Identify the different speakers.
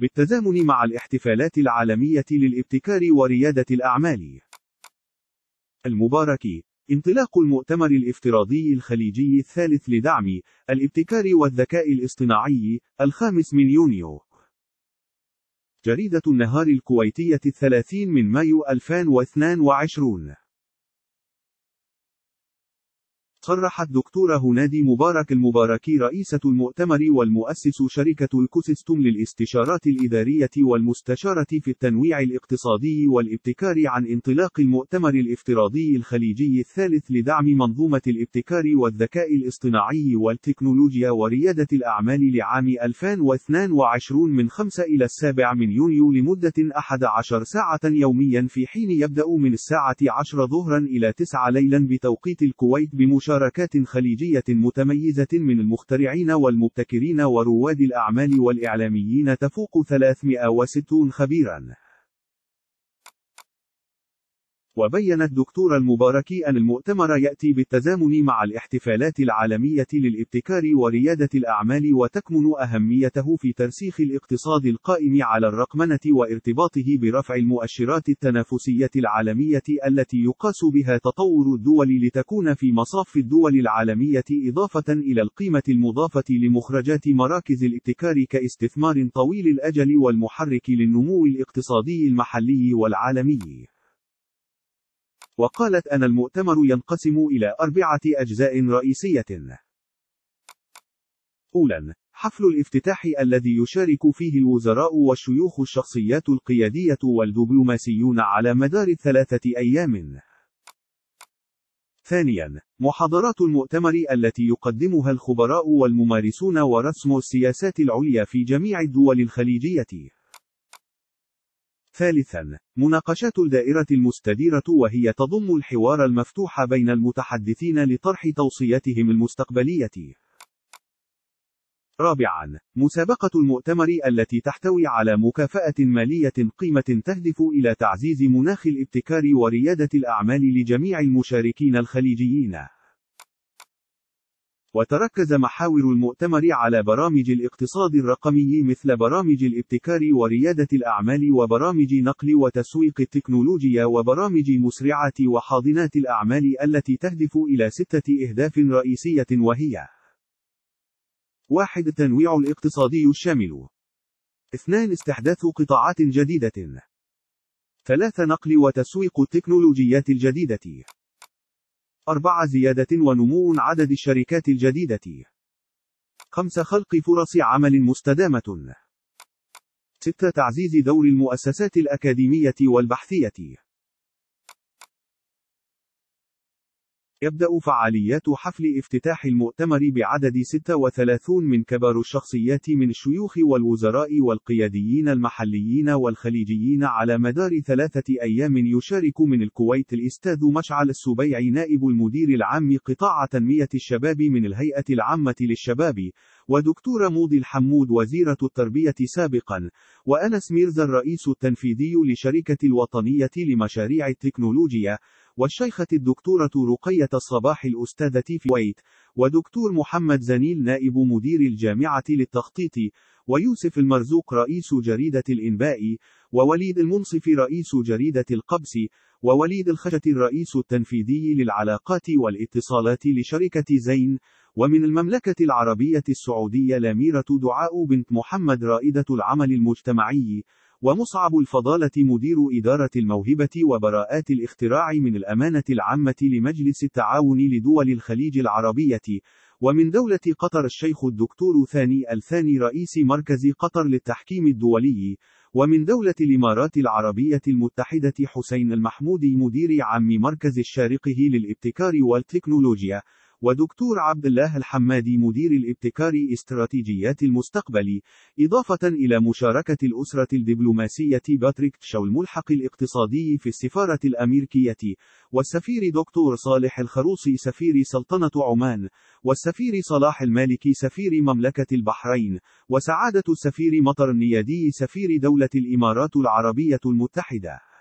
Speaker 1: بالتزامن مع الاحتفالات العالمية للابتكار وريادة الأعمال. المبارك انطلاق المؤتمر الافتراضي الخليجي الثالث لدعم الابتكار والذكاء الاصطناعي الخامس من يونيو جريدة النهار الكويتية الثلاثين من مايو 2022 صرحت دكتورة هنادي مبارك المباركي رئيسة المؤتمر والمؤسس شركة الكوسيستم للاستشارات الإدارية والمستشارة في التنويع الاقتصادي والابتكار عن انطلاق المؤتمر الافتراضي الخليجي الثالث لدعم منظومة الابتكار والذكاء الاصطناعي والتكنولوجيا وريادة الأعمال لعام 2022 من 5 إلى 7 من يونيو لمدة 11 ساعة يوميا في حين يبدأ من الساعة 10 ظهرا إلى 9 ليلا بتوقيت الكويت بمشاركة مشاركات خليجية متميزة من المخترعين والمبتكرين ورواد الأعمال والإعلاميين تفوق 360 خبيرا وبين الدكتور المباركي أن المؤتمر يأتي بالتزامن مع الاحتفالات العالمية للابتكار وريادة الأعمال وتكمن أهميته في ترسيخ الاقتصاد القائم على الرقمنة وارتباطه برفع المؤشرات التنافسية العالمية التي يقاس بها تطور الدول لتكون في مصاف الدول العالمية إضافة إلى القيمة المضافة لمخرجات مراكز الابتكار كاستثمار طويل الأجل والمحرك للنمو الاقتصادي المحلي والعالمي. وقالت أن المؤتمر ينقسم إلى أربعة أجزاء رئيسية. أولاً، حفل الافتتاح الذي يشارك فيه الوزراء والشيوخ الشخصيات القيادية والدبلوماسيون على مدار الثلاثة أيام. ثانياً، محاضرات المؤتمر التي يقدمها الخبراء والممارسون ورسم السياسات العليا في جميع الدول الخليجية. ثالثا مناقشات الدائرة المستديرة وهي تضم الحوار المفتوح بين المتحدثين لطرح توصياتهم المستقبلية رابعا مسابقة المؤتمر التي تحتوي على مكافأة مالية قيمة تهدف إلى تعزيز مناخ الابتكار وريادة الأعمال لجميع المشاركين الخليجيين وتركز محاور المؤتمر على برامج الاقتصاد الرقمي مثل برامج الابتكار وريادة الأعمال وبرامج نقل وتسويق التكنولوجيا وبرامج مسرعة وحاضنات الأعمال التي تهدف إلى ستة أهداف رئيسية وهي: واحد التنويع الاقتصادي الشامل. اثنان استحداث قطاعات جديدة. ثلاثة نقل وتسويق التكنولوجيات الجديدة. أربعة زيادة ونمو عدد الشركات الجديدة خمسة خلق فرص عمل مستدامة ستة تعزيز دور المؤسسات الأكاديمية والبحثية يبدأ فعاليات حفل افتتاح المؤتمر بعدد 36 من كبار الشخصيات من الشيوخ والوزراء والقياديين المحليين والخليجيين على مدار ثلاثة أيام يشارك من الكويت الأستاذ مشعل السبيع نائب المدير العام قطاع تنمية الشباب من الهيئة العامة للشباب ودكتور موضي الحمود وزيرة التربية سابقا وأنس ميرزا الرئيس التنفيذي لشركة الوطنية لمشاريع التكنولوجيا والشيخة الدكتورة رقية الصباح الأستاذة في ويت ودكتور محمد زنيل نائب مدير الجامعة للتخطيط ويوسف المرزوق رئيس جريدة الإنباء ووليد المنصف رئيس جريدة القبس ووليد الخشة الرئيس التنفيذي للعلاقات والاتصالات لشركة زين ومن المملكة العربية السعودية الأميرة دعاء بنت محمد رائدة العمل المجتمعي ومصعب الفضالة مدير إدارة الموهبة وبراءات الاختراع من الأمانة العامة لمجلس التعاون لدول الخليج العربية، ومن دولة قطر الشيخ الدكتور ثاني الثاني رئيس مركز قطر للتحكيم الدولي، ومن دولة الإمارات العربية المتحدة حسين المحمودي مدير عام مركز الشارقه للابتكار والتكنولوجيا، ودكتور عبد الله الحمادي مدير الابتكار استراتيجيات المستقبل إضافة إلى مشاركة الأسرة الدبلوماسية باتريك تشاو الملحق الاقتصادي في السفارة الأمريكية والسفير دكتور صالح الخروصي سفير سلطنة عمان والسفير صلاح المالكي سفير مملكة البحرين وسعادة السفير مطر النيادي سفير دولة الإمارات العربية المتحدة